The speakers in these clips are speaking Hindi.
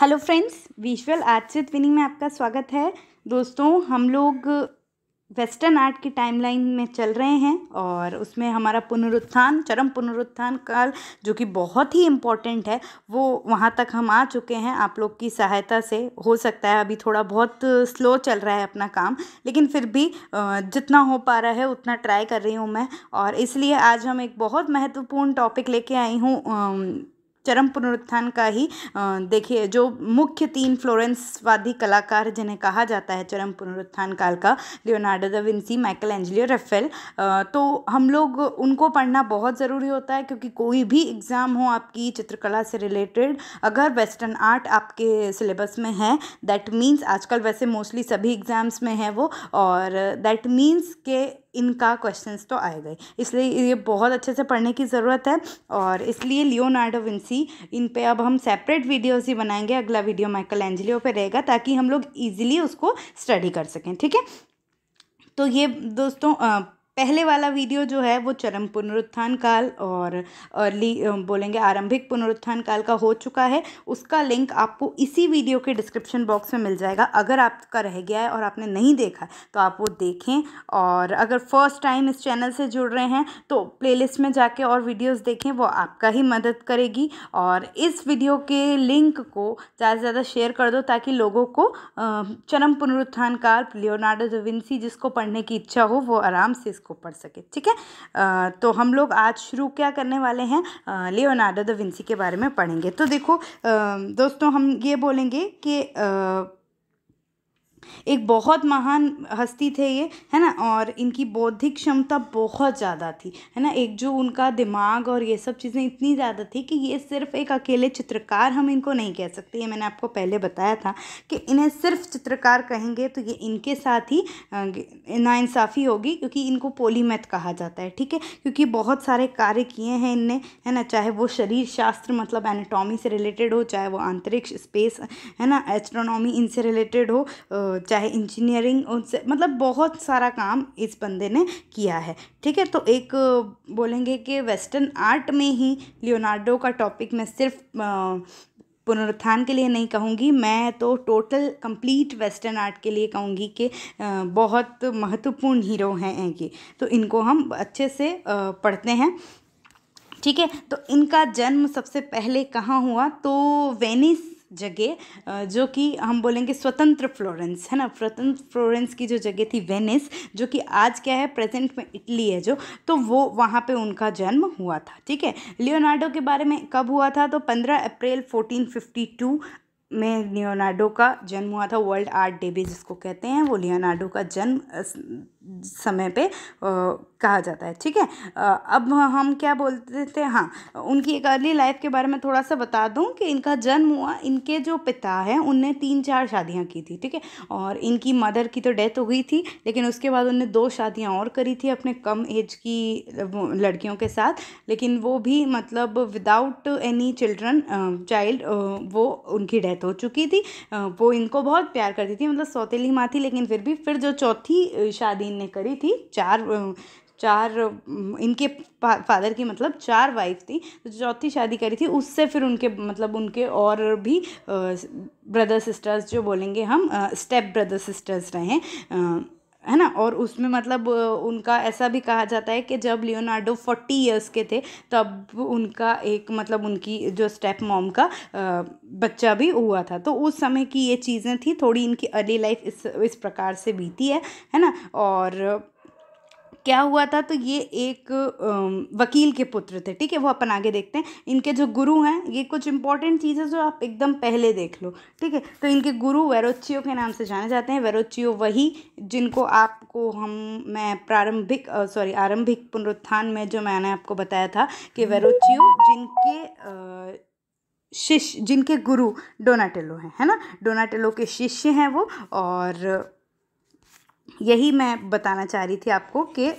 hello friends visual arts with winning में आपका स्वागत है दोस्तों हम लोग वेस्टर्न आर्ट की टाइमलाइन में चल रहे हैं और उसमें हमारा पुनरुत्थान चरम पुनरुत्थान काल जो कि बहुत ही इम्पॉर्टेंट है वो वहाँ तक हम आ चुके हैं आप लोग की सहायता से हो सकता है अभी थोड़ा बहुत स्लो चल रहा है अपना काम लेकिन फिर भी जितना हो पा रहा है उतना ट्राई कर रही हूँ मैं और इसलिए आज हम एक बहुत महत्वपूर्ण टॉपिक लेके आई हूँ चरम पुनरुत्थान का ही देखिए जो मुख्य तीन फ्लोरेंसवादी कलाकार जिन्हें कहा जाता है चरम पुनरुत्थान काल का लियोनार्डो दा विंसी माइकल एंजलियो रेफेल तो हम लोग उनको पढ़ना बहुत ज़रूरी होता है क्योंकि कोई भी एग्ज़ाम हो आपकी चित्रकला से रिलेटेड अगर वेस्टर्न आर्ट आपके सिलेबस में है दैट मीन्स आजकल वैसे मोस्टली सभी एग्ज़ाम्स में है वो और दैट मीन्स के इनका क्वेश्चंस तो आए गए इसलिए ये बहुत अच्छे से पढ़ने की ज़रूरत है और इसलिए लियोनार्डो विंसी इन पे अब हम सेपरेट वीडियोस ही बनाएंगे अगला वीडियो माइकल एंजलियो पे रहेगा ताकि हम लोग इजीली उसको स्टडी कर सकें ठीक है तो ये दोस्तों आ, पहले वाला वीडियो जो है वो चरम पुनरुत्थान काल और अर्ली बोलेंगे आरंभिक पुनरुत्थान काल का हो चुका है उसका लिंक आपको इसी वीडियो के डिस्क्रिप्शन बॉक्स में मिल जाएगा अगर आपका रह गया है और आपने नहीं देखा तो आप वो देखें और अगर फर्स्ट टाइम इस चैनल से जुड़ रहे हैं तो प्लेलिस्ट में जाके और वीडियोज़ देखें वो आपका ही मदद करेगी और इस वीडियो के लिंक को ज़्यादा से ज़्यादा शेयर कर दो ताकि लोगों को चरम पुनरुत्थान काल लियोनार्डो जोविंसी जिसको पढ़ने की इच्छा हो वो आराम से इसको उसको पढ़ सके ठीक है तो हम लोग आज शुरू क्या करने वाले हैं लियोनार्डो द विंसी के बारे में पढ़ेंगे तो देखो दोस्तों हम ये बोलेंगे कि एक बहुत महान हस्ती थे ये है ना और इनकी बौद्धिक क्षमता बहुत ज़्यादा थी है ना एक जो उनका दिमाग और ये सब चीज़ें इतनी ज़्यादा थी कि ये सिर्फ एक अकेले चित्रकार हम इनको नहीं कह सकते ये मैंने आपको पहले बताया था कि इन्हें सिर्फ चित्रकार कहेंगे तो ये इनके साथ ही नाइंसाफ़ी होगी क्योंकि इनको पोलीमैथ कहा जाता है ठीक है क्योंकि बहुत सारे कार्य किए हैं इनने है ना चाहे वो शरीर शास्त्र मतलब एनाटॉमी से रिलेटेड हो चाहे वो अंतरिक्ष स्पेस है ना एस्ट्रोनॉमी इनसे रिलेटेड हो चाहे इंजीनियरिंग उनसे मतलब बहुत सारा काम इस बंदे ने किया है ठीक है तो एक बोलेंगे कि वेस्टर्न आर्ट में ही लियोनार्डो का टॉपिक मैं सिर्फ पुनरुत्थान के लिए नहीं कहूँगी मैं तो टोटल कंप्लीट वेस्टर्न आर्ट के लिए कहूँगी कि बहुत महत्वपूर्ण हीरो हैं ये तो इनको हम अच्छे से पढ़ते हैं ठीक है तो इनका जन्म सबसे पहले कहाँ हुआ तो वेनिस जगह जो कि हम बोलेंगे स्वतंत्र फ्लोरेंस है ना स्वतंत्र फ्लोरेंस की जो जगह थी वेनिस जो कि आज क्या है प्रेजेंट में इटली है जो तो वो वहाँ पे उनका जन्म हुआ था ठीक है लियोनार्डो के बारे में कब हुआ था तो पंद्रह अप्रैल फोर्टीन फिफ्टी टू में लियोनार्डो का जन्म हुआ था वर्ल्ड आर्ट डे भी जिसको कहते हैं वो लियोनार्डो का जन्म समय पे आ, कहा जाता है ठीक है अब हम क्या बोलते थे हाँ उनकी एक अर्ली लाइफ के बारे में थोड़ा सा बता दूँ कि इनका जन्म हुआ इनके जो पिता हैं उनने तीन चार शादियाँ की थी ठीक है और इनकी मदर की तो डेथ हो गई थी लेकिन उसके बाद उनने दो शादियाँ और करी थी अपने कम एज की लड़कियों के साथ लेकिन वो भी मतलब विदाउट एनी चिल्ड्रन चाइल्ड वो उनकी डेथ हो चुकी थी वो इनको बहुत प्यार करती थी मतलब सौतेली माँ थी लेकिन फिर भी फिर जो चौथी शादी रानी ने करी थी चार चार इनके फादर की मतलब चार वाइफ थी तो चौथी शादी करी थी उससे फिर उनके मतलब उनके और भी ब्रदर सिस्टर्स जो बोलेंगे हम स्टेप ब्रदर सिस्टर्स रहे है ना और उसमें मतलब उनका ऐसा भी कहा जाता है कि जब लियोनार्डो फोर्टी ईयर्स के थे तब उनका एक मतलब उनकी जो स्टेप मॉम का बच्चा भी हुआ था तो उस समय की ये चीज़ें थी थोड़ी इनकी अर्ली लाइफ इस इस प्रकार से बीती है है ना और क्या हुआ था तो ये एक वकील के पुत्र थे ठीक है वो अपन आगे देखते हैं इनके जो गुरु हैं ये कुछ इंपॉर्टेंट चीज़ें जो आप एकदम पहले देख लो ठीक है तो इनके गुरु वैरोचियो के नाम से जाने जाते हैं वैरोचियो वही जिनको आपको हम मैं प्रारंभिक सॉरी आरंभिक पुनरुत्थान में जो मैंने आपको बताया था कि वैरोचियो जिनके आ, शिष्य जिनके गुरु डोनाटेलो हैं है ना डोनाटेलो के शिष्य हैं वो और यही मैं बताना चाह रही थी आपको कि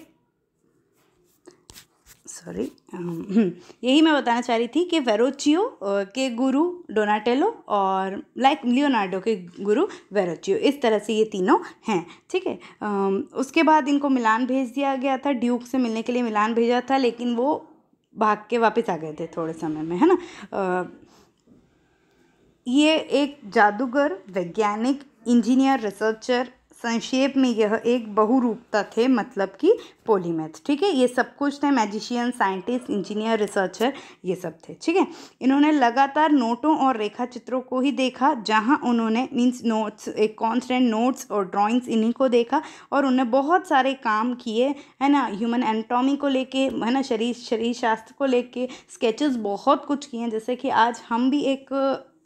सॉरी um, यही मैं बताना चाह रही थी कि वेरोचियो uh, के गुरु डोनाटेलो और लाइक लियोनार्डो के गुरु वेरोचियो इस तरह से ये तीनों हैं ठीक है um, उसके बाद इनको मिलान भेज दिया गया था ड्यूक से मिलने के लिए मिलान भेजा था लेकिन वो भाग के वापस आ गए थे थोड़े समय में है ना uh, ये एक जादूगर वैज्ञानिक इंजीनियर रिसर्चर संक्षेप में यह एक बहुरूपता थे मतलब कि पोलीमैथ ठीक है ये सब कुछ थे मैजिशियन साइंटिस्ट इंजीनियर रिसर्चर ये सब थे ठीक है इन्होंने लगातार नोटों और रेखा चित्रों को ही देखा जहाँ उन्होंने मीन्स नोट्स एक कॉन्स्टेंट नोट्स और ड्राइंग्स इन्हीं को देखा और उन्हें बहुत सारे काम किए है ना ह्यूमन एनाटॉमी को लेके है ना शरीर शरीर शास्त्र को लेके स्केचेस बहुत कुछ किए हैं जैसे कि आज हम भी एक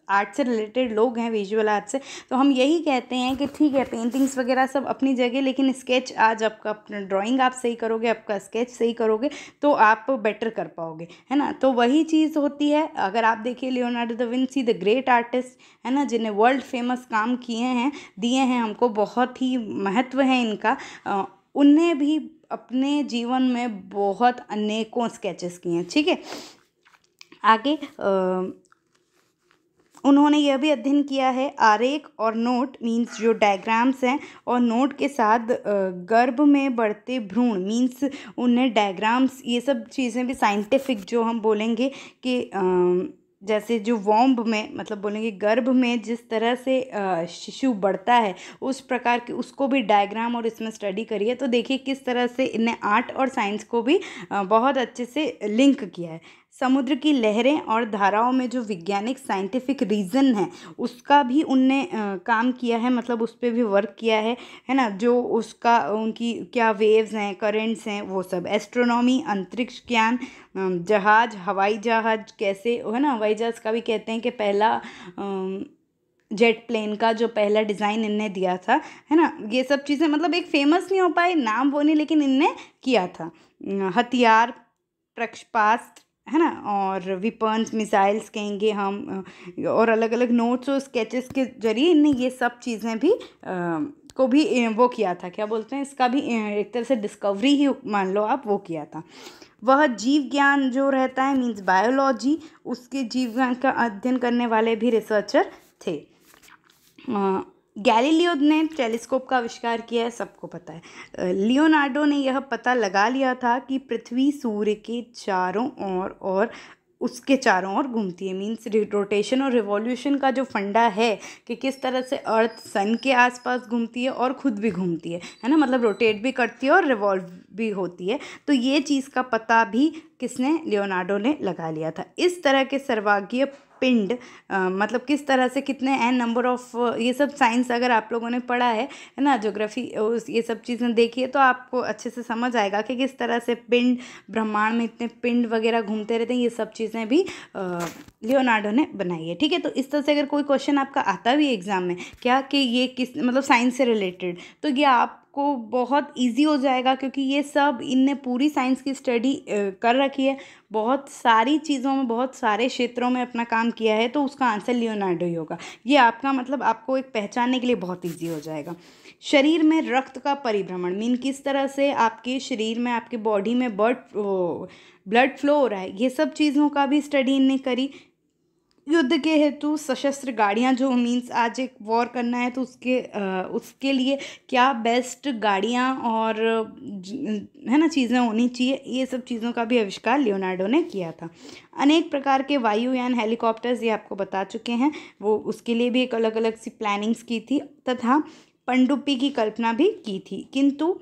आर्ट से रिलेटेड लोग हैं विजुअल आर्ट से तो हम यही कहते हैं कि ठीक है पेंटिंग्स वगैरह सब अपनी जगह लेकिन स्केच आज आपका अपना ड्राइंग आप सही करोगे आपका स्केच सही करोगे तो आप बेटर कर पाओगे है ना तो वही चीज़ होती है अगर आप देखिए Leonardo da Vinci the great artist है ना जिन्हें वर्ल्ड फेमस काम किए हैं दिए हैं हमको बहुत ही महत्व है इनका उनने भी अपने जीवन में बहुत अनेकों स्केचेस किए हैं ठीक है आगे आ, उन्होंने यह भी अध्ययन किया है आरेख और नोट मीन्स जो डायग्राम्स हैं और नोट के साथ गर्भ में बढ़ते भ्रूण मीन्स उन्हें डायग्राम्स ये सब चीज़ें भी साइंटिफिक जो हम बोलेंगे कि जैसे जो वॉम्ब में मतलब बोलेंगे गर्भ में जिस तरह से शिशु बढ़ता है उस प्रकार के उसको भी डायग्राम और इसमें स्टडी करिए तो देखिए किस तरह से इन्हें आर्ट और साइंस को भी बहुत अच्छे से लिंक किया है समुद्र की लहरें और धाराओं में जो वैज्ञानिक साइंटिफिक रीज़न है उसका भी उनने काम किया है मतलब उस पर भी वर्क किया है है ना जो उसका उनकी क्या वेव्स हैं करेंट्स हैं वो सब एस्ट्रोनॉमी अंतरिक्ष ज्ञान जहाज़ हवाई जहाज़ कैसे है ना हवाई जहाज़ का भी कहते हैं कि पहला जेट प्लेन का जो पहला डिज़ाइन इनने दिया था है ना ये सब चीज़ें मतलब एक फेमस नहीं हो पाए नाम वो नहीं लेकिन इनने किया था हथियार प्रक्षपास्त्र है ना और विपन्स मिसाइल्स कहेंगे हम और अलग अलग नोट्स और स्केचेस के जरिए इनने ये सब चीज़ें भी आ, को भी वो किया था क्या बोलते हैं इसका भी एक तरह से डिस्कवरी ही मान लो आप वो किया था वह जीव ज्ञान जो रहता है मीन्स बायोलॉजी उसके जीव ज्ञान का अध्ययन करने वाले भी रिसर्चर थे आ, गैलीलियो ने टेलीस्कोप का आविष्कार किया है सबको पता है लियोनार्डो ने यह पता लगा लिया था कि पृथ्वी सूर्य के चारों ओर और उसके चारों ओर घूमती है मीन्स रोटेशन और रिवॉल्यूशन का जो फंडा है कि किस तरह से अर्थ सन के आसपास घूमती है और खुद भी घूमती है है ना मतलब रोटेट भी करती है और रिवॉल्व भी होती है तो ये चीज़ का पता भी किसने लियोनार्डो ने लगा लिया था इस तरह के सर्वागीय पिंड आ, मतलब किस तरह से कितने एन नंबर ऑफ ये सब साइंस अगर आप लोगों ने पढ़ा है है ना जोग्राफी ये सब चीज़ें देखी है तो आपको अच्छे से समझ आएगा कि किस तरह से पिंड ब्रह्मांड में इतने पिंड वगैरह घूमते रहते हैं ये सब चीज़ें भी लियोनार्डो ने बनाई है ठीक है तो इस तरह से अगर कोई क्वेश्चन आपका आता भी एग्ज़ाम में क्या कि ये किस मतलब साइंस से रिलेटेड तो ये आप आपको बहुत इजी हो जाएगा क्योंकि ये सब इनने पूरी साइंस की स्टडी कर रखी है बहुत सारी चीज़ों में बहुत सारे क्षेत्रों में अपना काम किया है तो उसका आंसर लियोनार्डो ही होगा ये आपका मतलब आपको एक पहचानने के लिए बहुत ईजी हो जाएगा शरीर में रक्त का परिभ्रमण मीन किस तरह से आपके शरीर में आपके बॉडी में ब्लड ब्लड फ्लो हो रहा है ये सब चीज़ों का भी स्टडी इनने करी युद्ध के हेतु सशस्त्र गाड़ियाँ जो मीन्स आज एक वॉर करना है तो उसके आ, उसके लिए क्या बेस्ट गाड़ियाँ और है ना चीज़ें होनी चाहिए ये सब चीज़ों का भी आविष्कार लियोनार्डो ने किया था अनेक प्रकार के वायुयान हेलीकॉप्टर्स ये आपको बता चुके हैं वो उसके लिए भी एक अलग अलग सी प्लानिंग्स की थी तथा पंडुप्पी की कल्पना भी की थी किंतु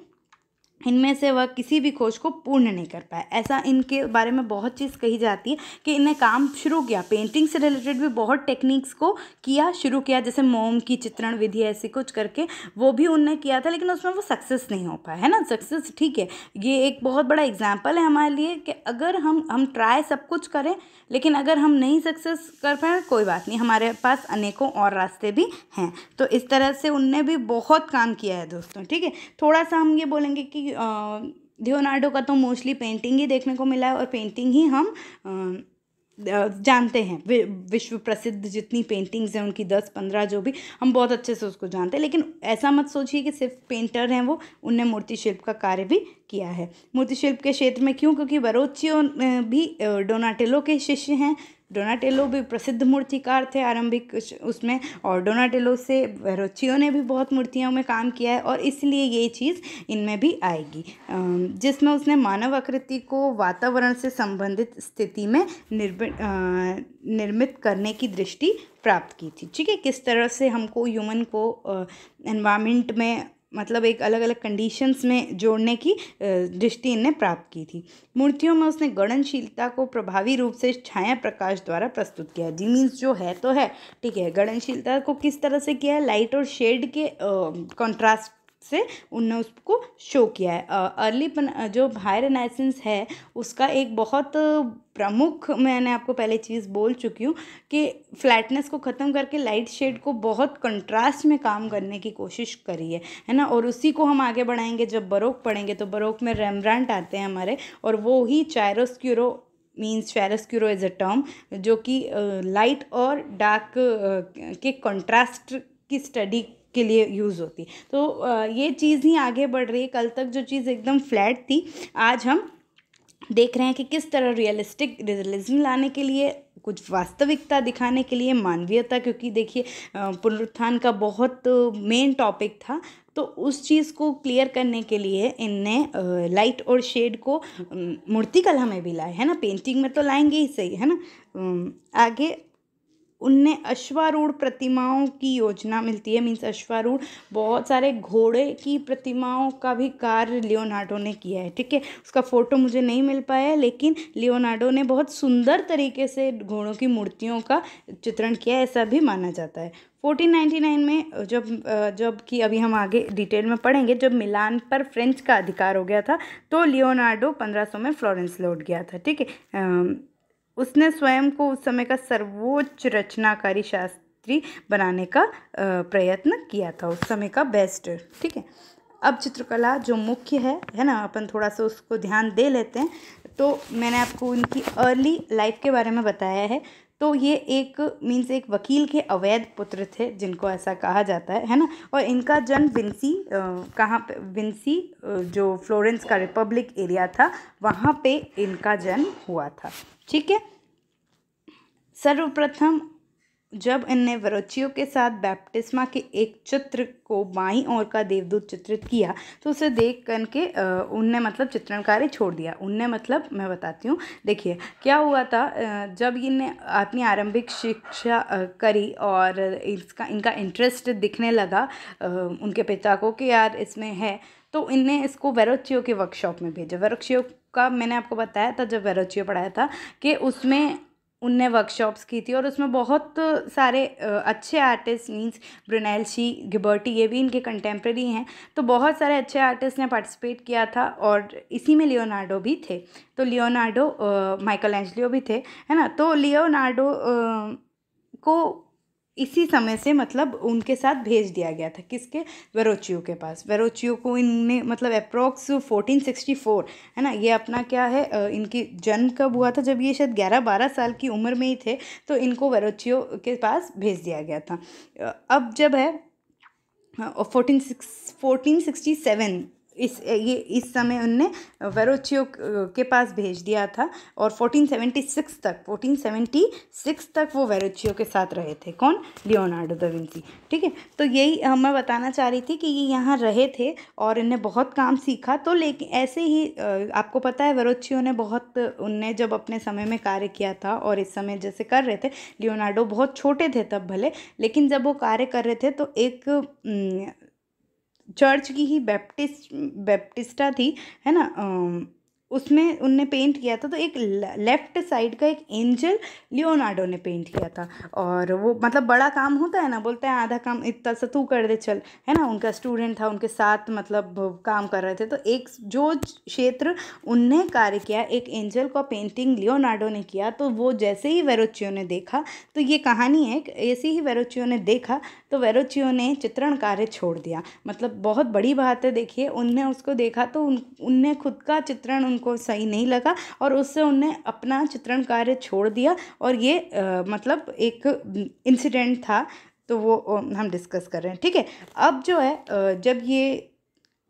इनमें से वह किसी भी खोज को पूर्ण नहीं कर पाए ऐसा इनके बारे में बहुत चीज़ कही जाती है कि इन्हें काम शुरू किया पेंटिंग से रिलेटेड भी बहुत टेक्निक्स को किया शुरू किया जैसे मोम की चित्रण विधि ऐसी कुछ करके वो भी उनने किया था लेकिन उसमें वो सक्सेस नहीं हो पाया है ना सक्सेस ठीक है ये एक बहुत बड़ा एग्जाम्पल है हमारे लिए कि अगर हम हम ट्राई सब कुछ करें लेकिन अगर हम नहीं सक्सेस कर पाए कोई बात नहीं हमारे पास अनेकों और रास्ते भी हैं तो इस तरह से उनने भी बहुत काम किया है दोस्तों ठीक है थोड़ा सा हम ये बोलेंगे कि लियोनार्डो का तो मोस्टली पेंटिंग ही देखने को मिला है और पेंटिंग ही हम जानते हैं विश्व प्रसिद्ध जितनी पेंटिंग्स हैं उनकी दस पंद्रह जो भी हम बहुत अच्छे से उसको जानते हैं लेकिन ऐसा मत सोचिए कि सिर्फ पेंटर हैं वो उनने मूर्ति शिल्प का कार्य भी किया है मूर्ति शिल्प के क्षेत्र में क्यों क्योंकि बरोचियो भी डोनाटेलो के शिष्य हैं डोनाटेलो भी प्रसिद्ध मूर्तिकार थे आरंभिक उसमें और डोनाटेलो से वेरोचियो ने भी बहुत मूर्तियों में काम किया है और इसलिए ये चीज़ इनमें भी आएगी जिसमें उसने मानव आकृति को वातावरण से संबंधित स्थिति में निर्मित करने की दृष्टि प्राप्त की थी ठीक है किस तरह से हमको ह्यूमन को एनवायरमेंट में मतलब एक अलग अलग कंडीशंस में जोड़ने की दृष्टि इनने प्राप्त की थी मूर्तियों में उसने गणनशीलता को प्रभावी रूप से छाया प्रकाश द्वारा प्रस्तुत किया जी मीन्स जो है तो है ठीक है गणनशीलता को किस तरह से किया है लाइट और शेड के कंट्रास्ट से उनने उसको शो किया है अर्ली जो हायर एनाइसेंस है उसका एक बहुत प्रमुख मैंने आपको पहले चीज़ बोल चुकी हूँ कि फ्लैटनेस को ख़त्म करके लाइट शेड को बहुत कंट्रास्ट में काम करने की कोशिश करी है है ना और उसी को हम आगे बढ़ाएंगे जब बरोक पढ़ेंगे तो बरोक में रेमब्रांट आते हैं हमारे और वो ही chiaroscuro means chiaroscuro is a term जो कि लाइट और डार्क के कंट्रास्ट की स्टडी के लिए यूज़ होती तो ये चीज़ ही आगे बढ़ रही है कल तक जो चीज़ एकदम फ्लैट थी आज हम देख रहे हैं कि किस तरह रियलिस्टिक रियलिज्म लाने के लिए कुछ वास्तविकता दिखाने के लिए मानवीयता क्योंकि देखिए पुनरुत्थान का बहुत मेन टॉपिक था तो उस चीज़ को क्लियर करने के लिए इनने लाइट और शेड को मूर्तिकला में भी लाए है ना पेंटिंग में तो लाएंगे ही सही है ना आगे उनने अश्वारूढ़ प्रतिमाओं की योजना मिलती है मीन्स अश्वारूढ़ बहुत सारे घोड़े की प्रतिमाओं का भी कार्य लियोनार्डो ने किया है ठीक है उसका फ़ोटो मुझे नहीं मिल पाया है लेकिन लियोनार्डो ने बहुत सुंदर तरीके से घोड़ों की मूर्तियों का चित्रण किया है ऐसा भी माना जाता है 1499 में जब जब कि अभी हम आगे डिटेल में पढ़ेंगे जब मिलान पर फ्रेंच का अधिकार हो गया था तो लियोनार्डो 1500 में फ्लोरेंस लौट गया था ठीक है उसने स्वयं को उस समय का सर्वोच्च रचनाकारी शास्त्री बनाने का प्रयत्न किया था उस समय का बेस्ट ठीक है अब चित्रकला जो मुख्य है है ना अपन थोड़ा सा उसको ध्यान दे लेते हैं तो मैंने आपको उनकी अर्ली लाइफ के बारे में बताया है तो ये एक मीन्स एक वकील के अवैध पुत्र थे जिनको ऐसा कहा जाता है है ना और इनका जन्म विंसी कहाँ पे विंसी जो फ्लोरेंस का रिपब्लिक एरिया था वहाँ पे इनका जन्म हुआ था ठीक है सर्वप्रथम जब इनने वरोचियों के साथ बैप्टिस्मा के एक चित्र को बाई और का देवदूत चित्रित किया तो उसे देख कर के उनने मतलब चित्रणकारी छोड़ दिया उनने मतलब मैं बताती हूँ देखिए क्या हुआ था जब इनने अपनी आरंभिक शिक्षा करी और इसका इनका इंटरेस्ट दिखने लगा उनके पिता को कि यार इसमें है तो इनने इसको वेरोचियो के वर्कशॉप में भेजा वेरोचियो का मैंने आपको बताया था जब वेरोचियो पढ़ाया था कि उसमें उनने वर्कशॉप्स की थी और उसमें बहुत सारे अच्छे आर्टिस्ट मीन्स ब्रुनैलशी गिबर्टी ये भी इनके कंटेम्प्रेरी हैं तो बहुत सारे अच्छे आर्टिस्ट ने पार्टिसिपेट किया था और इसी में लियोनार्डो भी थे तो लियोनार्डो माइकल एंजलियो भी थे है ना तो लियोनार्डो को इसी समय से मतलब उनके साथ भेज दिया गया था किसके वेरोचियो के पास वेरोचियो को इनने मतलब अप्रोक्स 1464 है ना ये अपना क्या है इनकी जन्म कब हुआ था जब ये शायद 11-12 साल की उम्र में ही थे तो इनको वेरोचियो के पास भेज दिया गया था अब जब है fourteen six fourteen sixty seven इस ये इस समय उनने वेरोचियो के पास भेज दिया था और 1476 तक 1476 तक वो वेरोचियो के साथ रहे थे कौन लियोनार्डो दविंसी विंसी ठीक है तो यही मैं बताना चाह रही थी कि ये यहाँ रहे थे और इन्हें बहुत काम सीखा तो लेकिन ऐसे ही आपको पता है वेरोचियो ने बहुत उनने जब अपने समय में कार्य किया था और इस समय जैसे कर रहे थे लियोनार्डो बहुत छोटे थे तब भले लेकिन जब वो कार्य कर रहे थे तो एक चर्च की ही बैप्टिस्ट बैप्टिस्टा थी है ना उसमें उनने पेंट किया था तो एक लेफ़्ट साइड का एक एंजल लियोनार्डो ने पेंट किया था और वो मतलब बड़ा काम होता है ना बोलते हैं आधा काम इतना सा तू कर दे चल है ना उनका स्टूडेंट था उनके साथ मतलब काम कर रहे थे तो एक जो क्षेत्र उनने कार्य किया एक एंजल का पेंटिंग लियोनार्डो ने किया तो वो जैसे ही वेरोचियो ने देखा तो ये कहानी है ऐसे ही वेरोचियो ने देखा तो वेरोचियो ने चित्रण कार्य छोड़ दिया मतलब बहुत बड़ी बात है देखिए उनने उसको देखा तो उनने खुद का चित्रण उन उनको सही नहीं लगा और उससे उन्हें अपना चित्रण कार्य छोड़ दिया और ये आ, मतलब एक इंसिडेंट था तो वो हम डिस्कस कर रहे हैं ठीक है अब जो है जब ये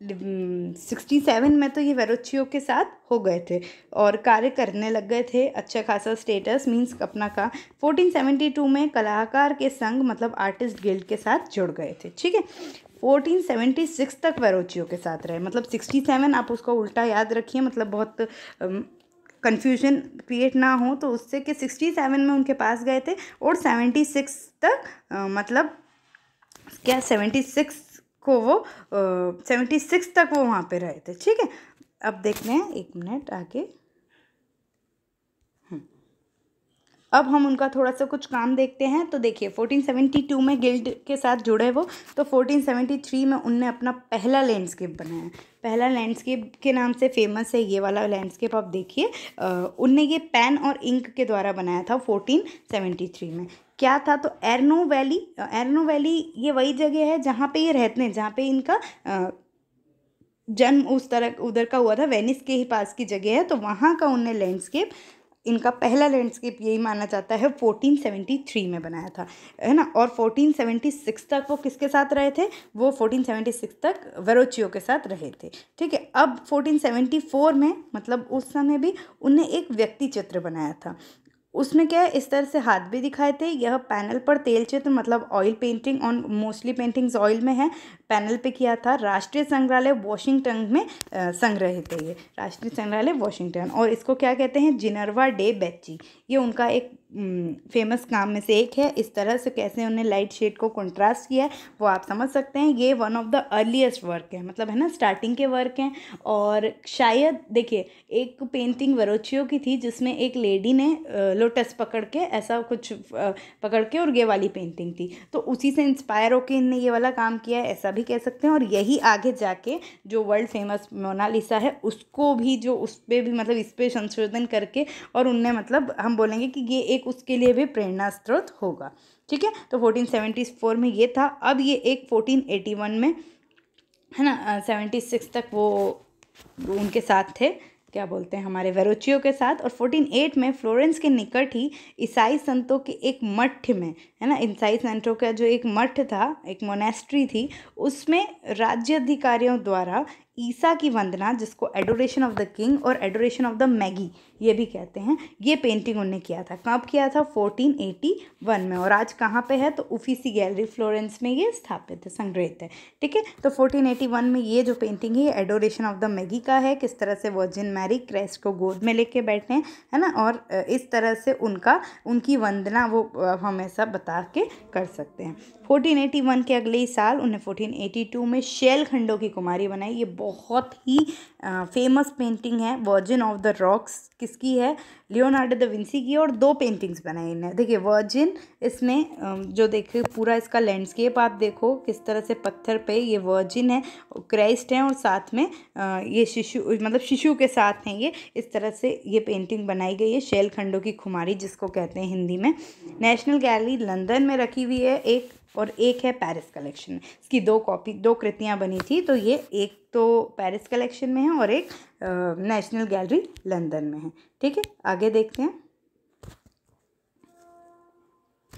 सिक्सटी सेवन में तो ये वेरोचियो के साथ हो गए थे और कार्य करने लग गए थे अच्छा खासा स्टेटस मींस अपना का फोर्टीन सेवेंटी टू में कलाकार के संग मतलब आर्टिस्ट गिल्ड के साथ जुड़ गए थे ठीक है 1476 तक वेरोचियो के साथ रहे मतलब 67 आप उसका उल्टा याद रखिए मतलब बहुत कन्फ्यूजन क्रिएट ना हो तो उससे कि 67 में उनके पास गए थे और 76 तक आ, मतलब क्या 76 को वो सेवेंटी सिक्स तक वो वहाँ पे रहे थे ठीक है अब देखते हैं एक मिनट आगे अब हम उनका थोड़ा सा कुछ काम देखते हैं तो देखिए 1472 में गिल्ड के साथ जुड़े वो तो 1473 में उनने अपना पहला लैंडस्केप बनाया पहला लैंडस्केप के नाम से फेमस है ये वाला लैंडस्केप आप देखिए उनने ये पेन और इंक के द्वारा बनाया था 1473 में क्या था तो एरनो वैली एरनो वैली ये वही जगह है जहाँ पर ये रहते हैं जहाँ पे इनका आ, जन्म उस तरह उधर का हुआ था वेनिस के ही पास की जगह है तो वहाँ का उनने लैंडस्केप इनका पहला लैंडस्केप यही माना जाता है 1473 में बनाया था है ना और 1476 तक वो किसके साथ रहे थे वो 1476 तक वेरोचियो के साथ रहे थे ठीक है अब 1474 में मतलब उस समय भी उन्हें एक व्यक्ति चित्र बनाया था उसमें क्या है इस तरह से हाथ भी दिखाए थे यह पैनल पर तेल चित्र मतलब oil painting on mostly paintings oil में है पैनल पे किया था राष्ट्रीय संग्रहालय वॉशिंगटन में संग्रहित है ये राष्ट्रीय संग्रहालय वॉशिंगटन और इसको क्या कहते हैं जिनरवा डे बैची ये उनका एक फेमस काम में से एक है इस तरह से कैसे उन्हें लाइट शेड को कंट्रास्ट किया है वो आप समझ सकते हैं ये one of the earliest work है मतलब है ना स्टार्टिंग के वर्क हैं और शायद देखिए एक पेंटिंग वरोचियो की थी जिसमें एक लेडी ने लोटस पकड़ के ऐसा कुछ पकड़ के और ये वाली पेंटिंग थी तो उसी से इंस्पायर होकर इनने ये वाला काम किया है ऐसा भी कह सकते हैं और यही आगे जाके जो वर्ल्ड फेमस मोनालिसा है उसको भी जो उस पर भी मतलब इस पर संशोधन करके और उनने मतलब हम बोलेंगे कि ये एक एक उसके लिए भी प्रेरणा स्रोत होगा ठीक है तो 1474 में ये था अब ये एक 1481 में है ना सेवेंटी तक वो उनके साथ थे क्या बोलते हैं हमारे वेरोचियो के साथ और 148 में फ्लोरेंस के निकट ही ईसाई संतों के एक मठ में है ना ईसाई संतों का जो एक मठ था एक मोनेस्ट्री थी उसमें राज्य अधिकारियों द्वारा ईसा की वंदना जिसको एडोरेशन ऑफ द किंग और एडोरेशन ऑफ द मैगी ये भी कहते हैं ये पेंटिंग उनने किया था कब किया था 1481 में और आज कहाँ पे है तो उफीसी गैलरी फ्लोरेंस में ये स्थापित है संग्रहित है ठीक है तो 1481 में ये जो पेंटिंग है ये एडोरेशन ऑफ द मैगी का है किस तरह से वर्जिन मैरी क्रेस्ट को गोद में लेके बैठे हैं है ना और इस तरह से उनका उनकी वंदना वो हमेशा बता के कर सकते हैं फोर्टीन के अगले ही साल उन्हें फोर्टीन में शैल खंडों की कुमारी बनाई ये बहुत ही फेमस पेंटिंग है वर्जिन ऑफ द रॉक्स किसकी है लियोनार्डो द विंसी की और दो पेंटिंग्स बनाए इन्हें देखिए वर्जिन इसमें जो देखिए पूरा इसका लैंडस्केप आप देखो किस तरह से पत्थर पे ये वर्जिन है क्राइस्ट हैं और साथ में ये शिशु मतलब शिशु के साथ हैं ये इस तरह से ये पेंटिंग बनाई गई है शैल खंडों की खुमारी जिसको कहते हैं हिंदी में नेशनल गैलरी लंदन में रखी हुई है एक और एक है पेरिस कलेक्शन में इसकी दो कॉपी दो कृतियाँ बनी थी तो ये एक तो पेरिस कलेक्शन में है और एक नेशनल गैलरी लंदन में है ठीक है आगे देखते हैं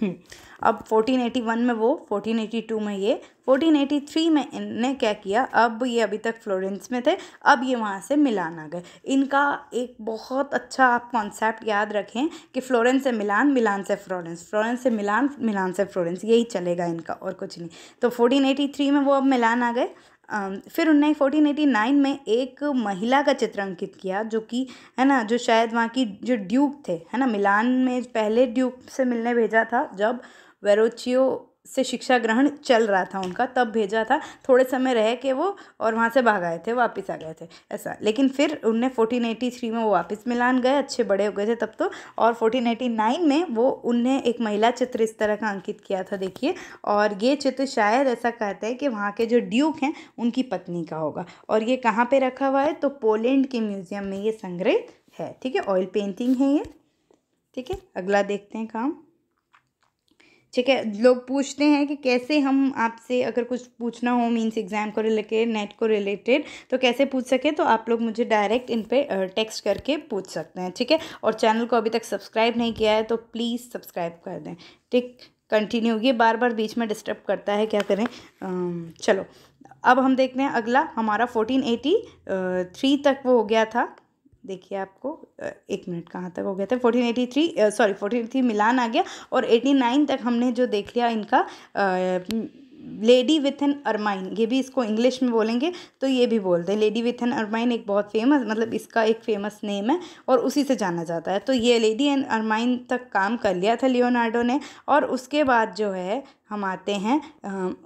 हम्म, अब 1481 में वो 1482 में ये 1483 में इनने क्या किया अब ये अभी तक फ्लोरेंस में थे अब ये वहाँ से मिलान आ गए इनका एक बहुत अच्छा आप कॉन्सेप्ट याद रखें कि फ्लोरेंस से मिलान मिलान से फ्लोरेंस फ्लोरेंस से मिलान मिलान से फ्लोरेंस यही चलेगा इनका और कुछ नहीं तो 1483 में वो अब मिलान आ गए फिर उनने 1489 में एक महिला का चित्रांकित किया जो कि है ना जो शायद वहाँ की जो ड्यूक थे है ना मिलान में पहले ड्यूक से मिलने भेजा था जब वेरोचियो से शिक्षा ग्रहण चल रहा था उनका तब भेजा था थोड़े समय रह के वो और वहाँ से भाग आए थे वापस आ गए थे ऐसा लेकिन फिर उनने फोर्टीन एटी थ्री में वो वापस मिलान गए अच्छे बड़े हो गए थे तब तो और फोर्टीन एटी नाइन में वो उनने एक महिला चित्र इस तरह का अंकित किया था देखिए और ये चित्र शायद ऐसा कहते हैं कि वहाँ के जो ड्यूक हैं उनकी पत्नी का होगा और ये कहाँ पर रखा हुआ है तो पोलैंड के म्यूज़ियम में ये संग्रहित है ठीक है ऑयल पेंटिंग है ये ठीक है अगला देखते हैं काम ठीक है लोग पूछते हैं कि कैसे हम आपसे अगर कुछ पूछना हो मीन्स एग्ज़ाम को रिलेटेड नेट को रिलेटेड तो कैसे पूछ सके तो आप लोग मुझे डायरेक्ट इन पर टेक्स्ट करके पूछ सकते हैं ठीक है और चैनल को अभी तक सब्सक्राइब नहीं किया है तो प्लीज़ सब्सक्राइब कर दें ठीक कंटिन्यू ये बार बार बीच में डिस्टर्ब करता है क्या करें चलो अब हम देखते हैं अगला हमारा फोर्टीन एटी थ्री तक वो हो गया था देखिए आपको एक मिनट कहाँ तक हो गया था fourteen eighty three sorry fourteen eighty three Milan आ गया और एटी नाइन तक हमने जो देख लिया इनका लेडी विथ एन अरमाइन ये भी इसको इंग्लिश में बोलेंगे तो ये भी बोलते हैं लेडी विथ एन अरमाइन एक बहुत फेमस मतलब इसका एक फेमस नेम है और उसी से जाना जाता है तो ये लेडी एंड अरमाइन तक काम कर लिया था लियोनार्डो ने और उसके बाद जो है हम आते हैं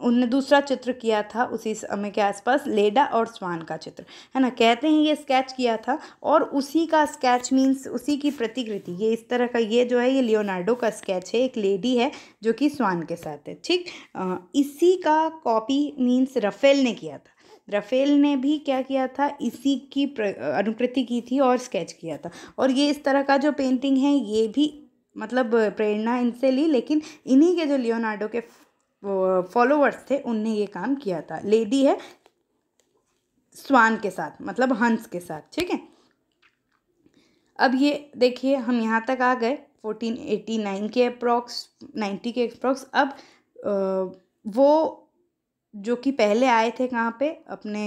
उनने दूसरा चित्र किया था उसी समय के आसपास लेडा और स्वान का चित्र है ना कहते हैं ये स्केच किया था और उसी का स्केच मीन्स उसी की प्रतिकृति ये इस तरह का ये जो है ये लियोनार्डो का स्केच है एक लेडी है जो कि स्वान के साथ है ठीक इसी का कॉपी मीन्स रफेल ने किया था रफेल ने भी क्या किया था इसी की अनुकृति की थी और स्केच किया था और ये इस तरह का जो पेंटिंग है ये भी मतलब प्रेरणा इनसे ली लेकिन इन्हीं के जो लियोनार्डो के फॉलोवर्स थे उनने ये काम किया था लेडी है स्वान के साथ मतलब हंस के साथ ठीक है अब ये देखिए हम यहाँ तक आ गए फोर्टीन एटी नाइन के अप्रॉक्स नाइन्टी के अप्रॉक्स अब वो जो कि पहले आए थे कहाँ पे अपने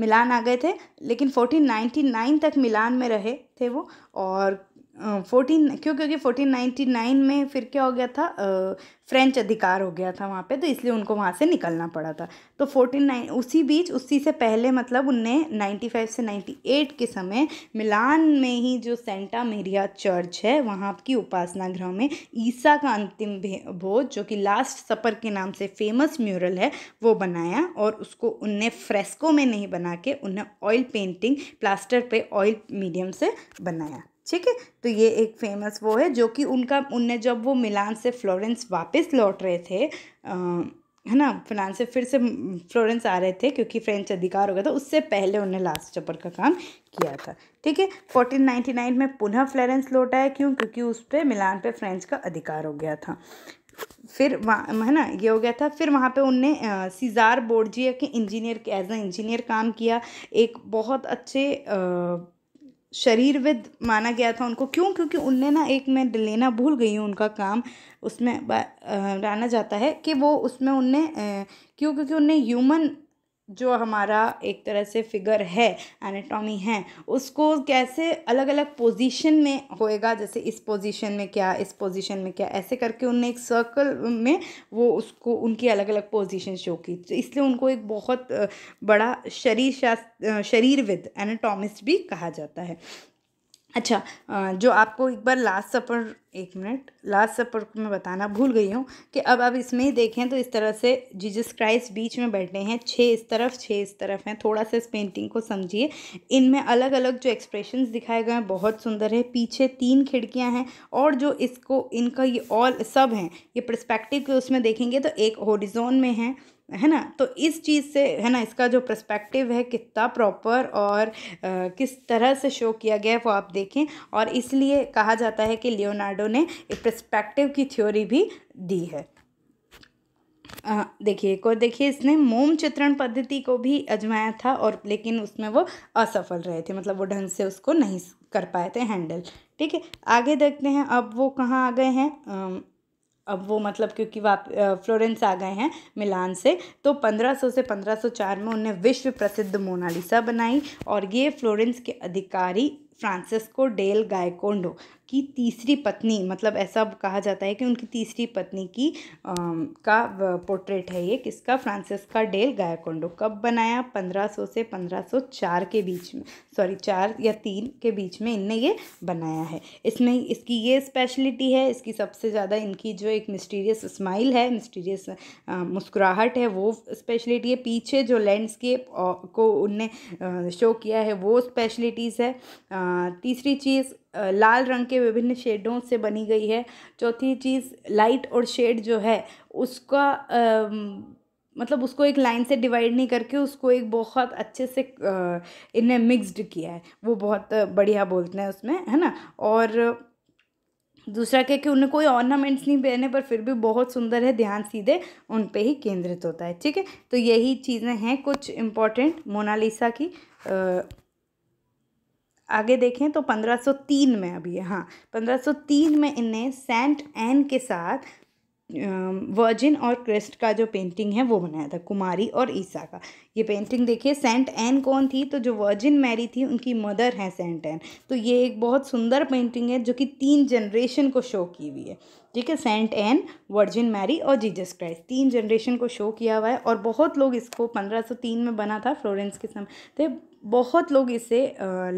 मिलान आ गए थे लेकिन फोर्टीन नाइन्टी नाइन तक मिलान में रहे थे वो और फोर्टीन क्यों क्योंकि फोर्टीन नाइन्टी नाइन में फिर क्या हो गया था फ्रेंच अधिकार हो गया था वहाँ पे तो इसलिए उनको वहाँ से निकलना पड़ा था तो फोर्टीन नाइन उसी बीच उसी से पहले मतलब उनने नाइन्टी फाइव से नाइन्टी एट के समय मिलान में ही जो सेंटा मेरिया चर्च है वहाँ की उपासना गृह में ईसा का अंतिम भोज जो कि लास्ट सफर के नाम से फेमस म्यूरल है वो बनाया और उसको उनने फ्रेस्को में नहीं बना के उन्हें ऑयल पेंटिंग प्लास्टर पे ऑयल मीडियम से बनाया ठीक है तो ये एक फेमस वो है जो कि उनका उनने जब वो मिलान से फ्लोरेंस वापस लौट रहे थे आ, है ना फ्रांस से फिर से फ्लोरेंस आ रहे थे क्योंकि फ्रेंच अधिकार हो गया था उससे पहले उन्होंने लास्ट चपर का काम किया था ठीक है 1499 में पुनः फ्लोरेंस लौट आया क्यों क्योंकि उस पर मिलान पे फ्रेंच का अधिकार हो गया था फिर वहाँ है ना ये हो गया था फिर वहाँ पे उनने सीजार बोर्जिया के इंजीनियर एज अ इंजीनियर काम किया एक बहुत अच्छे आ, शरीरविद माना गया था उनको क्यों क्योंकि उनने ना एक मैं लेना भूल गई हूँ उनका काम उसमें माना जाता है कि वो उसमें उनने क्यों क्योंकि उनने ह्यूमन जो हमारा एक तरह से फिगर है एनाटॉमी है उसको कैसे अलग अलग पोजीशन में होएगा जैसे इस पोजीशन में क्या इस पोजीशन में क्या ऐसे करके उनने एक सर्कल में वो उसको उनकी अलग अलग पोजीशन शो की तो इसलिए उनको एक बहुत बड़ा शरीर शास्त्र शरीरविद एनाटॉमिस्ट भी कहा जाता है अच्छा जो आपको एक बार लास्ट सफ़र एक मिनट लास्ट सफ़र में बताना भूल गई हूँ कि अब आप इसमें ही देखें तो इस तरह से जीजस क्राइस्ट बीच में बैठे हैं छः इस तरफ छः इस तरफ हैं थोड़ा सा इस पेंटिंग को समझिए इनमें अलग अलग जो एक्सप्रेशंस दिखाए गए हैं बहुत सुंदर है पीछे तीन खिड़कियाँ हैं और जो इसको इनका ये ऑल सब हैं ये प्रस्पेक्टिव के उसमें देखेंगे तो एक होरिजोन में है है ना तो इस चीज़ से है ना इसका जो प्रस्पेक्टिव है कितना प्रॉपर और आ, किस तरह से शो किया गया है वो आप देखें और इसलिए कहा जाता है कि लियोनार्डो ने एक प्रस्पेक्टिव की थ्योरी भी दी है देखिए एक और देखिए इसने मोम चित्रण पद्धति को भी अजमाया था और लेकिन उसमें वो असफल रहे थे मतलब वो ढंग से उसको नहीं कर पाए थे हैंडल ठीक है आगे देखते हैं अब वो कहाँ आ गए हैं अब वो मतलब क्योंकि वाप फ्लोरेंस आ गए हैं मिलान से तो 1500 से 1504 में उन्हें विश्व प्रसिद्ध मोनालिसा बनाई और ये फ्लोरेंस के अधिकारी फ्रांसिस्को डेल गायकोंडो की तीसरी पत्नी मतलब ऐसा कहा जाता है कि उनकी तीसरी पत्नी की आ, का पोर्ट्रेट है ये किसका फ्रांसिस्का डेल गायकोंडो कब बनाया 1500 से 1504 के बीच में सॉरी चार या तीन के बीच में इनने ये बनाया है इसमें इसकी ये स्पेशलिटी है इसकी सबसे ज़्यादा इनकी जो एक मिस्टीरियस स्माइल है मिस्टीरियस मुस्कुराहट है वो स्पेशलिटी है पीछे जो लैंडस्केप को उनने शो किया है वो स्पेशलिटीज़ है आ, तीसरी चीज़ लाल रंग के विभिन्न शेडों से बनी गई है चौथी चीज़ लाइट और शेड जो है उसका आ, मतलब उसको एक लाइन से डिवाइड नहीं करके उसको एक बहुत अच्छे से इन्हें मिक्स्ड किया है वो बहुत बढ़िया बोलते हैं उसमें है ना और दूसरा क्या कि उन्हें कोई ऑर्नामेंट्स नहीं पहने पर फिर भी बहुत सुंदर है ध्यान सीधे उन पर ही केंद्रित होता है ठीक है तो यही चीज़ें हैं कुछ इम्पॉर्टेंट मोनालिसा की आ, आगे देखें तो 1503 में अभी है हाँ 1503 में इन्हें सेंट एन के साथ वर्जिन और क्रिस्ट का जो पेंटिंग है वो बनाया था कुमारी और ईसा का ये पेंटिंग देखिए सेंट एन कौन थी तो जो वर्जिन मैरी थी उनकी मदर है सेंट एन तो ये एक बहुत सुंदर पेंटिंग है जो कि तीन जनरेशन को शो की हुई है ठीक है सेंट एन वर्जिन मैरी और जीजस क्राइस्ट तीन जनरेशन को शो किया हुआ है और बहुत लोग इसको पंद्रह में बना था फ्लोरेंस के समय तो बहुत लोग इसे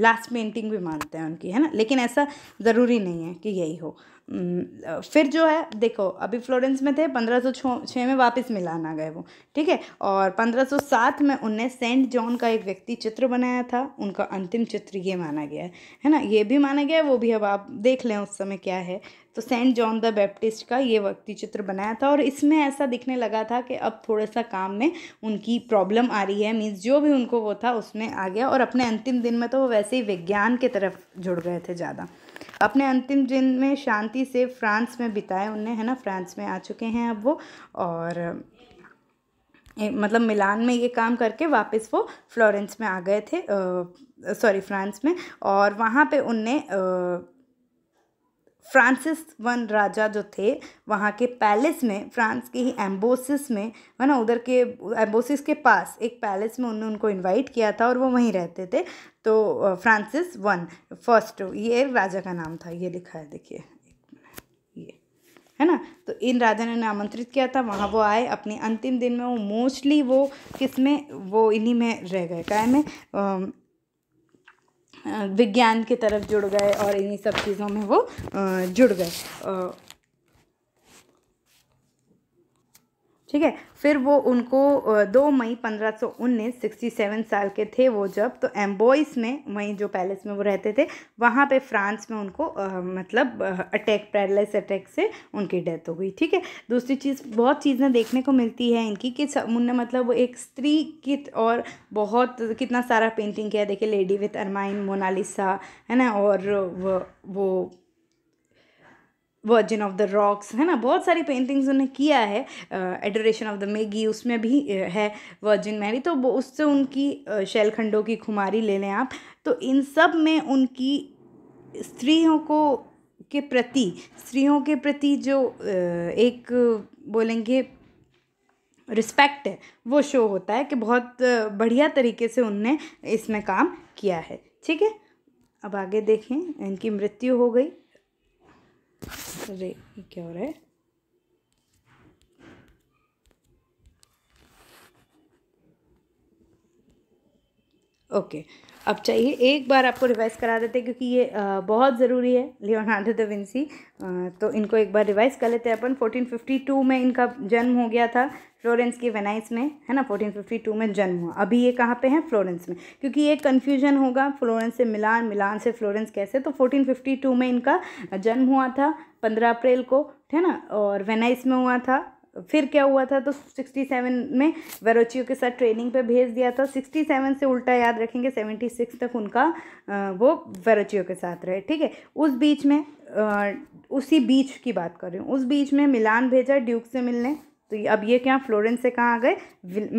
लास्ट पेंटिंग भी मानते हैं उनकी है ना लेकिन ऐसा ज़रूरी नहीं है कि यही हो फिर जो है देखो अभी फ्लोरेंस में थे पंद्रह सौ छः में वापस मिलान आ गए वो ठीक है और पंद्रह सौ सात में उनने सेंट जॉन का एक व्यक्ति चित्र बनाया था उनका अंतिम चित्र ये माना गया है है ना ये भी माना गया है वो भी अब आप देख लें उस समय क्या है तो सेंट जॉन द बैप्टिस्ट का ये व्यक्ति चित्र बनाया था और इसमें ऐसा दिखने लगा था कि अब थोड़ा सा काम में उनकी प्रॉब्लम आ रही है मीन्स जो भी उनको वो था उसमें आ गया और अपने अंतिम दिन में तो वो वैसे ही विज्ञान के तरफ जुड़ गए थे ज़्यादा अपने अंतिम दिन में शांति से फ्रांस में बिताए उनने है ना फ्रांस में आ चुके हैं अब वो और मतलब मिलान में ये काम करके वापस वो फ्लोरेंस में आ गए थे सॉरी फ्रांस में और वहाँ पे उनने फ्रांसिस वन राजा जो थे वहाँ के पैलेस में फ्रांस के ही एम्बोसिस में है ना उधर के एम्बोसिस के पास एक पैलेस में उन्होंने उनको इनवाइट किया था और वो वहीं रहते थे तो फ्रांसिस वन फर्स्ट ये राजा का नाम था ये लिखा है देखिए ये है ना तो इन राजा ने आमंत्रित किया था वहाँ वो आए अपने अंतिम दिन में वो मोस्टली वो किस में वो इन्हीं में रह गए कायम में विज्ञान की तरफ जुड़ गए और इन्हीं सब चीज़ों में वो जुड़ गए ठीक है फिर वो उनको दो मई पंद्रह सौ उन्नीस सिक्सटी सेवन साल के थे वो जब तो एम्बोइस में वहीं जो पैलेस में वो रहते थे वहाँ पे फ्रांस में उनको आ, मतलब अटैक पैरलाइस अटैक से उनकी डेथ हो गई ठीक है दूसरी चीज़ बहुत चीज़ें देखने को मिलती है इनकी कि उनने मतलब वो एक स्त्री कित और बहुत कितना सारा पेंटिंग किया देखिए लेडी विथ अरमाइन मोनालिसा है ना और वो, वो वर्जिन ऑफ द रॉक्स है ना बहुत सारी पेंटिंग्स उन्हें किया है एडोरेशन ऑफ द मेगी उसमें भी है वर्जिन मैरी तो उससे उनकी शैलखंडों की खुमारी ले लें आप तो इन सब में उनकी स्त्रियों को के प्रति स्त्रियों के प्रति जो एक बोलेंगे रिस्पेक्ट है वो शो होता है कि बहुत बढ़िया तरीके से उनने इसमें काम किया है ठीक है अब आगे देखें इनकी मृत्यु हो गई अरे ये क्या हो रहा है ओके अब चाहिए एक बार आपको रिवाइज़ करा देते हैं क्योंकि ये बहुत ज़रूरी है लियोनार्डो द विंसी तो इनको एक बार रिवाइज़ कर लेते हैं अपन 1452 में इनका जन्म हो गया था फ्लोरेंस की वेनाइस में है ना 1452 में जन्म हुआ अभी ये कहाँ पे है फ्लोरेंस में क्योंकि ये कन्फ्यूजन होगा फ्लोरेंस से मिलान मिलान से फ्लोरेंस कैसे तो 1452 में इनका जन्म हुआ था 15 अप्रैल को है ना और वेनाइस में हुआ था फिर क्या हुआ था तो 67 में वेरोचियो के साथ ट्रेनिंग पे भेज दिया था 67 से उल्टा याद रखेंगे 76 तक उनका वो वेरोचियो के साथ रहे ठीक है उस बीच में उसी बीच की बात कर रही हूँ उस बीच में मिलान भेजा ड्यूक से मिलने तो अब ये क्या फ्लोरेंस से कहाँ आ गए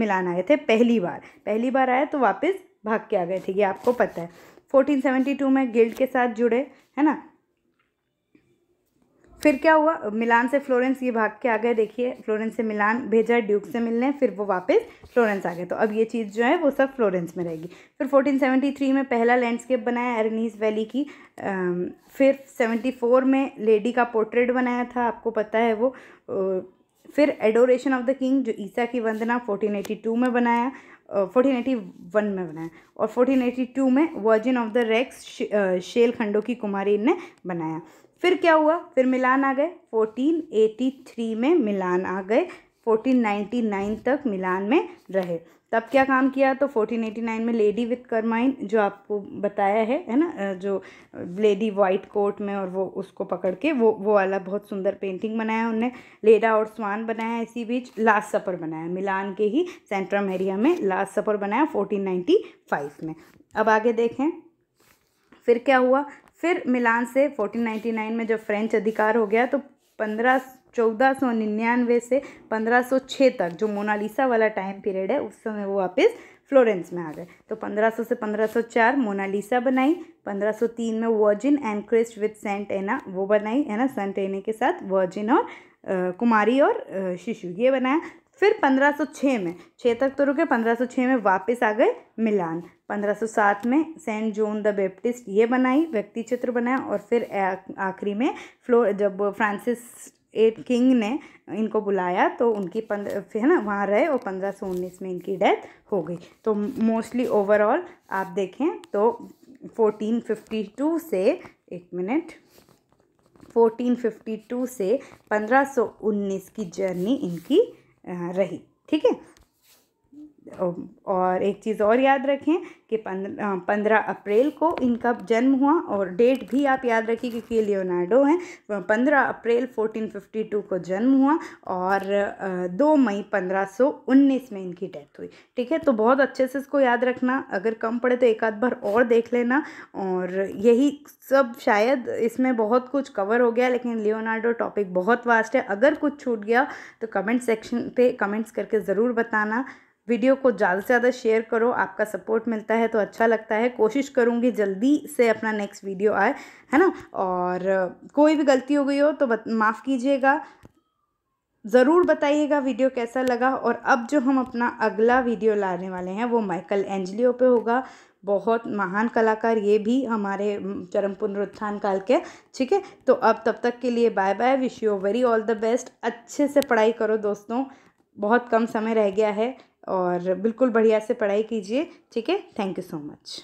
मिलान आए थे पहली बार पहली बार आए तो वापस भाग के आ गए थे ये आपको पता है 1472 में गिल्ड के साथ जुड़े है ना फिर क्या हुआ मिलान से फ्लोरेंस ये भाग के आ गए देखिए फ्लोरेंस से मिलान भेजा ड्यूक से मिलने फिर वो वापस फ्लोरेंस आ गए तो अब ये चीज़ जो है वो सब फ्लोरेंस में रहेगी फिर 1473 में पहला लैंडस्केप बनाया एरनीस वैली की आ, फिर 74 में लेडी का पोर्ट्रेट बनाया था आपको पता है वो फिर एडोरेशन ऑफ द किंग जो ईसा की वंदना 1482 में बनाया फोर्टीन एटी वन में बनाया और फोर्टीन एटी टू में वर्जिन ऑफ द रेक्स शेल खंडों की कुमारी ने बनाया फिर क्या हुआ फिर मिलान आ गए 1483 एटी थ्री में मिलान आ गए 1499 नाइन्टी नाइन तक मिलान में रहे तब क्या काम किया तो 1489 में लेडी विथ करमाइन जो आपको बताया है है ना जो लेडी वाइट कोट में और वो उसको पकड़ के वो वो वाला बहुत सुंदर पेंटिंग बनाया उनने लेडा और स्वान बनाया इसी बीच लास्ट सफ़र बनाया मिलान के ही सेंट्रम एरिया में लास्ट सफ़र बनाया 1495 में अब आगे देखें फिर क्या हुआ फिर मिलान से फोर्टीन में जब फ्रेंच अधिकार हो गया तो पंद्रह चौदह सौ निन्यानवे से पंद्रह सौ छः तक जो मोनालिसा वाला टाइम पीरियड है उस समय वो वापस फ्लोरेंस में आ गए तो 1500 से 1504 मोनालिसा बनाई 1503 में Virgin and Christ with Saint Anna वो बनाई है ना सेंट एना के साथ वर्जिन और आ, कुमारी और आ, शिशु ये बनाया फिर 1506 में छः तक तो रुके 1506 में वापस आ गए मिलान 1507 में सेंट जोन द बेप्टिस्ट ये बनाई व्यक्ति चित्र बनाया और फिर आखिरी में फ्लो जब फ्रांसिस एट किंग ने इनको बुलाया तो उनकी पंद्रह है ना वहाँ रहे और पंद्रह सौ उन्नीस में इनकी डेथ हो गई तो मोस्टली ओवरऑल आप देखें तो फोर्टीन फिफ्टी टू से एक मिनट फोर्टीन फिफ्टी टू से पंद्रह सौ उन्नीस की जर्नी इनकी रही ठीक है और एक चीज़ और याद रखें कि पंद्रह अप्रैल को इनका जन्म हुआ और डेट भी आप याद रखिए क्योंकि ये लियोनार्डो हैं पंद्रह अप्रैल 1452 को जन्म हुआ और दो मई 1519 में इनकी डेथ हुई ठीक है तो बहुत अच्छे से इसको याद रखना अगर कम पड़े तो एक आध बार और देख लेना और यही सब शायद इसमें बहुत कुछ कवर हो गया लेकिन लियोनार्डो टॉपिक बहुत वास्ट है अगर कुछ छूट गया तो कमेंट सेक्शन पे कमेंट्स करके ज़रूर बताना वीडियो को ज़्यादा से ज़्यादा शेयर करो आपका सपोर्ट मिलता है तो अच्छा लगता है कोशिश करूँगी जल्दी से अपना नेक्स्ट वीडियो आए है ना और कोई भी गलती हो गई हो तो माफ़ कीजिएगा ज़रूर बताइएगा वीडियो कैसा लगा और अब जो हम अपना अगला वीडियो लाने वाले हैं वो माइकल एंजलियो पे होगा बहुत महान कलाकार ये भी हमारे चरम पुनरुत्थान काल के ठीक है तो अब तब तक के लिए bye bye wish you very all the best अच्छे से पढ़ाई करो दोस्तों बहुत कम समय रह गया है और बिल्कुल बढ़िया से पढ़ाई कीजिए ठीक है थैंक यू सो मच